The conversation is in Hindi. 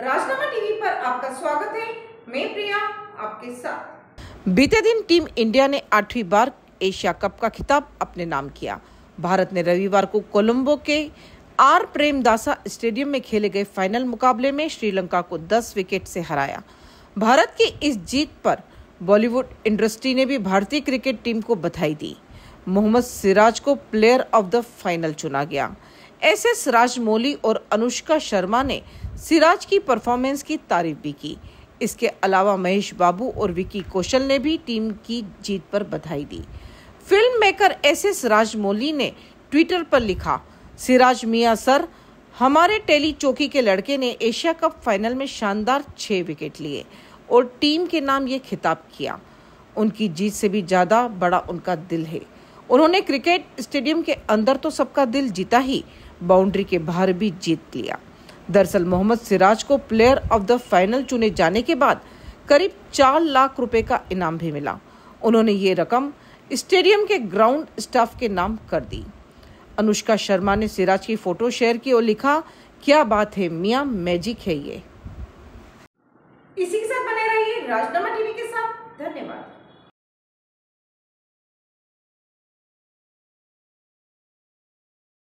राजनामा टीवी पर आपका स्वागत है मैं प्रिया आपके साथ बीते दिन टीम इंडिया ने आठवीं बार एशिया कप का खिताब अपने नाम किया भारत ने रविवार को कोलंबो के आर प्रेमदासा स्टेडियम में खेले गए फाइनल मुकाबले में श्रीलंका को 10 विकेट से हराया भारत की इस जीत पर बॉलीवुड इंडस्ट्री ने भी भारतीय क्रिकेट टीम को बधाई दी मोहम्मद सिराज को प्लेयर ऑफ द फाइनल चुना गया एसएस राजमौली और अनुष्का शर्मा ने सिराज की परफॉर्मेंस की तारीफ भी की इसके अलावा महेश बाबू और विकी कौशल ने भी टीम की जीत पर बधाई दी film maker S S Rajamouli ने ट्विटर पर लिखा सिराज मिया सर हमारे टेली चौकी के लड़के ने एशिया कप फाइनल में शानदार छः विकेट लिए और टीम के नाम ये खिताब किया उनकी जीत से भी ज़्यादा बड़ा उनका दिल है उन्होंने क्रिकेट स्टेडियम के अंदर तो सबका दिल जीता ही बाउंड्री के बाहर भी जीत लिया दरअसल मोहम्मद सिराज को प्लेयर ऑफ द फाइनल चुने जाने के बाद करीब चार लाख रुपए का इनाम भी मिला उन्होंने ये रकम स्टेडियम के ग्राउंड स्टाफ के नाम कर दी अनुष्का शर्मा ने सिराज की फोटो शेयर की और लिखा क्या बात है मियाँ मैजिक है ये इसी के साथ बने रहिए राजनामा टीवी के साथ धन्यवाद